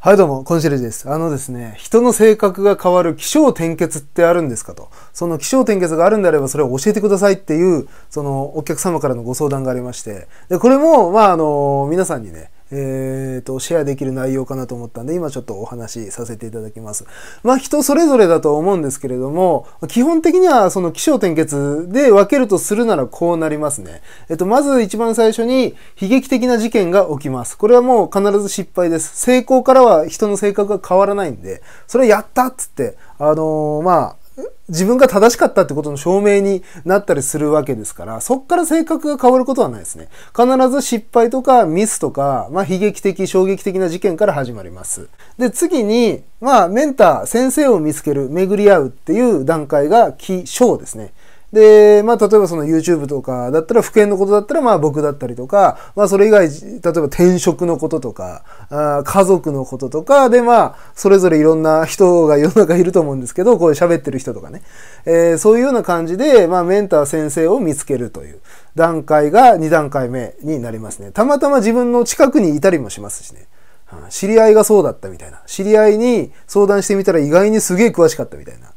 はいどうも、コンシェルジュです。あのですね、人の性格が変わる気象転結ってあるんですかと。その気象転結があるんであればそれを教えてくださいっていう、そのお客様からのご相談がありまして。で、これも、まあ、あの、皆さんにね、えーと、シェアできる内容かなと思ったんで今ちょっとお話しさせていただきます。まあ人それぞれだと思うんですけれども基本的にはその気象転結で分けるとするならこうなりますね。えっとまず一番最初に悲劇的な事件が起きます。これはもう必ず失敗です。成功からは人の性格が変わらないんでそれやったっつってあのー、まあ自分が正しかったってことの証明になったりするわけですから、そっから性格が変わることはないですね。必ず失敗とかミスとか、まあ悲劇的、衝撃的な事件から始まります。で、次に、まあメンター、先生を見つける、巡り合うっていう段階が気象ですね。で、まあ、例えばその YouTube とかだったら、復縁のことだったら、まあ、僕だったりとか、まあ、それ以外、例えば転職のこととか、あ家族のこととか、で、まあ、それぞれいろんな人が世の中いると思うんですけど、こう喋ってる人とかね、えー、そういうような感じで、まあ、メンター先生を見つけるという段階が2段階目になりますね。たまたま自分の近くにいたりもしますしね。知り合いがそうだったみたいな。知り合いに相談してみたら意外にすげえ詳しかったみたいな。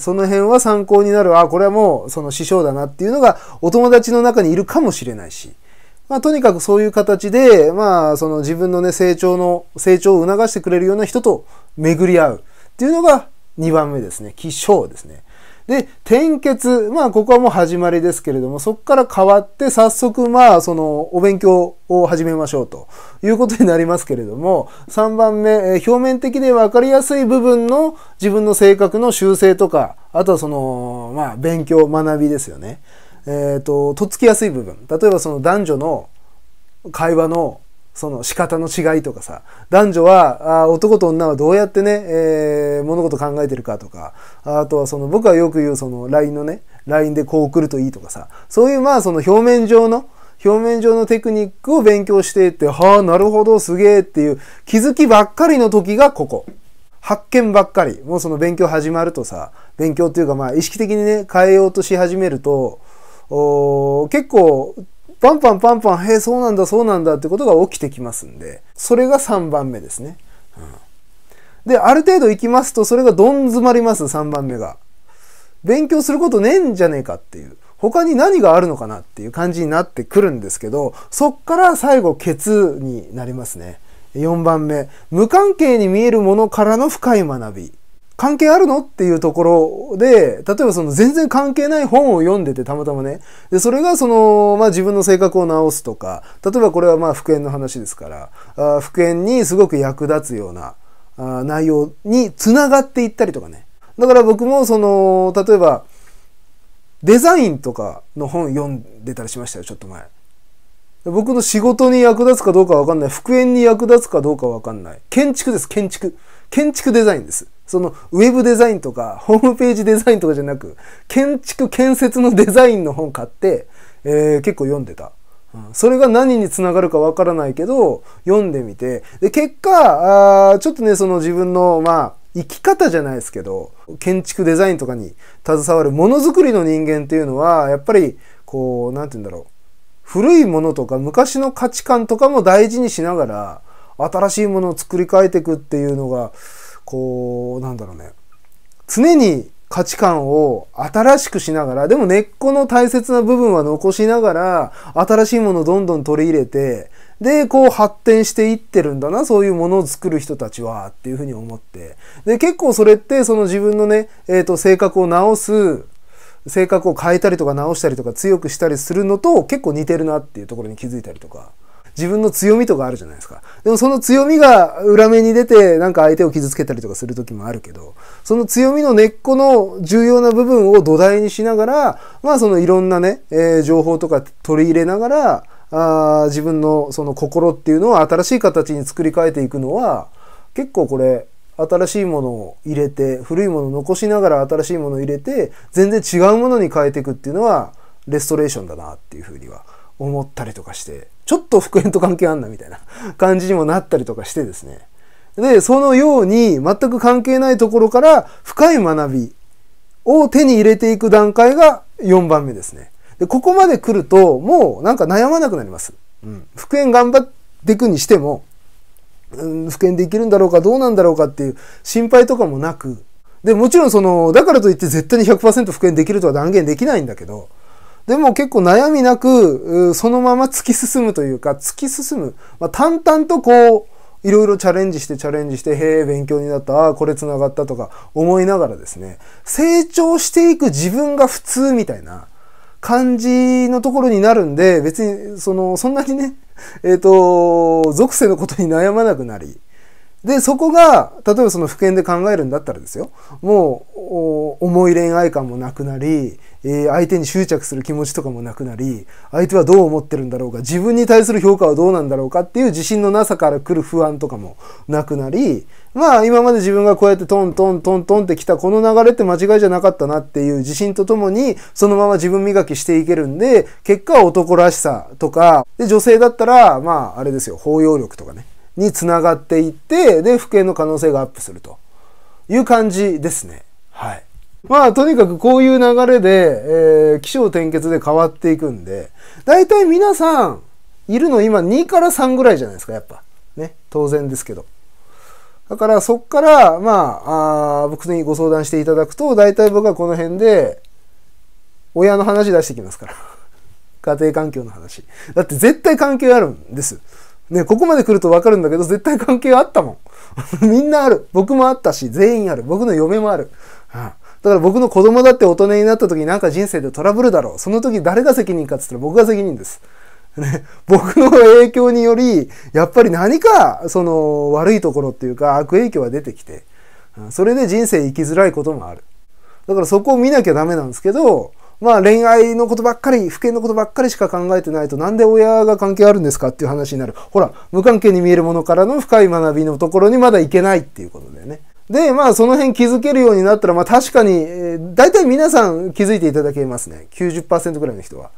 その辺は参考になる。あ、これはもうその師匠だなっていうのがお友達の中にいるかもしれないし。まあ、とにかくそういう形で、まあ、その自分のね、成長の、成長を促してくれるような人と巡り合うっていうのが2番目ですね。気象ですね。で、転結。まあ、ここはもう始まりですけれども、そこから変わって、早速、まあ、その、お勉強を始めましょうということになりますけれども、3番目、表面的で分かりやすい部分の自分の性格の修正とか、あとはその、まあ、勉強、学びですよね。えっ、ー、と、とっつきやすい部分。例えば、その男女の会話のその仕方の違いとかさ、男女は、あ男と女はどうやってね、えー、物事考えてるかとか、あとはその僕はよく言うその LINE のね、LINE でこう送るといいとかさ、そういうまあその表面上の、表面上のテクニックを勉強していって、はあ、なるほど、すげえっていう気づきばっかりの時がここ。発見ばっかり。もうその勉強始まるとさ、勉強っていうかまあ意識的にね、変えようとし始めると、お結構パンパンパンパン、へえ、そうなんだ、そうなんだってことが起きてきますんで、それが3番目ですね。うん、で、ある程度行きますと、それがどん詰まります、3番目が。勉強することねえんじゃねえかっていう。他に何があるのかなっていう感じになってくるんですけど、そっから最後、ケツになりますね。4番目、無関係に見えるものからの深い学び。関係あるのっていうところで、例えばその全然関係ない本を読んでてたまたまね。で、それがその、まあ自分の性格を直すとか、例えばこれはまあ復縁の話ですから、あ復縁にすごく役立つようなあ内容につながっていったりとかね。だから僕もその、例えば、デザインとかの本読んでたりしましたよ、ちょっと前。僕の仕事に役立つかどうかわかんない。復縁に役立つかどうかわかんない。建築です、建築。建築デザインです。そのウェブデザインとかホームページデザインとかじゃなく建築建設のデザインの本買って、えー、結構読んでた。それが何につながるかわからないけど読んでみてで結果あちょっとねその自分のまあ生き方じゃないですけど建築デザインとかに携わるものづくりの人間っていうのはやっぱりこう何て言うんだろう古いものとか昔の価値観とかも大事にしながら新しいものを作り変えていくっていうのがこうなんだろうね常に価値観を新しくしながらでも根っこの大切な部分は残しながら新しいものをどんどん取り入れてでこう発展していってるんだなそういうものを作る人たちはっていうふうに思ってで結構それってその自分のね、えー、と性格を直す性格を変えたりとか直したりとか強くしたりするのと結構似てるなっていうところに気づいたりとか。自分の強みとかあるじゃないですか。でもその強みが裏目に出てなんか相手を傷つけたりとかする時もあるけど、その強みの根っこの重要な部分を土台にしながら、まあそのいろんなね、えー、情報とか取り入れながら、あ自分のその心っていうのを新しい形に作り変えていくのは、結構これ新しいものを入れて古いものを残しながら新しいものを入れて全然違うものに変えていくっていうのはレストレーションだなっていうふうには思ったりとかして、ちょっと復縁と関係あんなみたいな 感じにもなったりとかしてですね。で、そのように全く関係ないところから深い学びを手に入れていく段階が4番目ですね。で、ここまで来るともうなんか悩まなくなります。うん。復縁頑張っていくにしても、うん、復縁できるんだろうかどうなんだろうかっていう心配とかもなく、で、もちろんその、だからといって絶対に100%復縁できるとは断言できないんだけど、でも結構悩みなく、そのまま突き進むというか、突き進む。まあ、淡々とこう、いろいろチャレンジしてチャレンジして、へえ、勉強になった、ああ、これ繋がったとか思いながらですね、成長していく自分が普通みたいな感じのところになるんで、別に、その、そんなにね、えっ、ー、と、属性のことに悩まなくなり、で、そこが、例えばその普遍で考えるんだったらですよ、もう、重い恋愛感もなくなり、え相手に執着する気持ちとかもなくなり、相手はどう思ってるんだろうか、自分に対する評価はどうなんだろうかっていう自信のなさから来る不安とかもなくなり、まあ今まで自分がこうやってトントントントンってきたこの流れって間違いじゃなかったなっていう自信とともに、そのまま自分磨きしていけるんで、結果は男らしさとか、で女性だったら、まああれですよ、包容力とかね。につながっていって、で、不県の可能性がアップするという感じですね。はい。まあ、とにかくこういう流れで、えー、気象転結で変わっていくんで、大体皆さん、いるの今2から3ぐらいじゃないですか、やっぱ。ね。当然ですけど。だからそっから、まあ、あ僕にご相談していただくと、大体僕はこの辺で、親の話出してきますから。家庭環境の話。だって絶対関係あるんです。ね、ここまで来るとわかるんだけど、絶対関係あったもん。みんなある。僕もあったし、全員ある。僕の嫁もある。うん、だから僕の子供だって大人になった時になんか人生でトラブルだろう。その時誰が責任かって言ったら僕が責任です。ね、僕の影響により、やっぱり何か、その悪いところっていうか悪影響が出てきて、うん、それで人生生きづらいこともある。だからそこを見なきゃダメなんですけど、まあ恋愛のことばっかり、不敬のことばっかりしか考えてないと、なんで親が関係あるんですかっていう話になる。ほら、無関係に見えるものからの深い学びのところにまだ行けないっていうことだよね。で、まあその辺気づけるようになったら、まあ確かに、えー、大体皆さん気づいていただけますね。90%ぐらいの人は。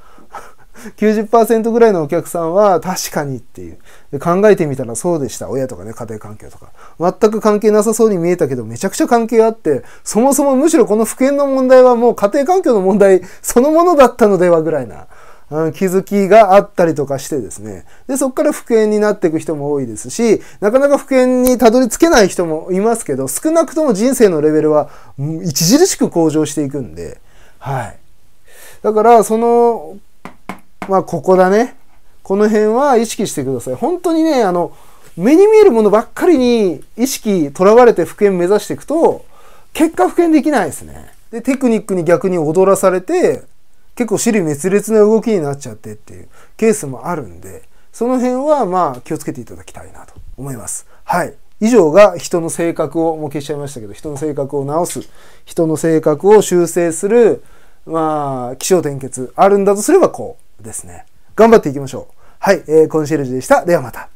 90%ぐらいのお客さんは確かにっていう。考えてみたらそうでした。親とかね、家庭環境とか。全く関係なさそうに見えたけど、めちゃくちゃ関係あって、そもそもむしろこの不縁の問題はもう家庭環境の問題そのものだったのではぐらいな。気づきがあったりとかしてですね。で、そこから復縁になっていく人も多いですし、なかなか復縁にたどり着けない人もいますけど、少なくとも人生のレベルは著しく向上していくんで、はい。だから、そのまあ、ここだね。この辺は意識してください。本当にね、あの、目に見えるものばっかりに意識とらわれて復縁目指していくと、結果復縁できないですね。で、テクニックに逆に踊らされて、結構尻滅裂な動きになっちゃってっていうケースもあるんで、その辺はまあ気をつけていただきたいなと思います。はい。以上が人の性格を、もう消しちゃいましたけど、人の性格を直す、人の性格を修正する、まあ、気象転結あるんだとすればこう。ですね。頑張っていきましょう。はい、えー、コンシェルジュでした。ではまた。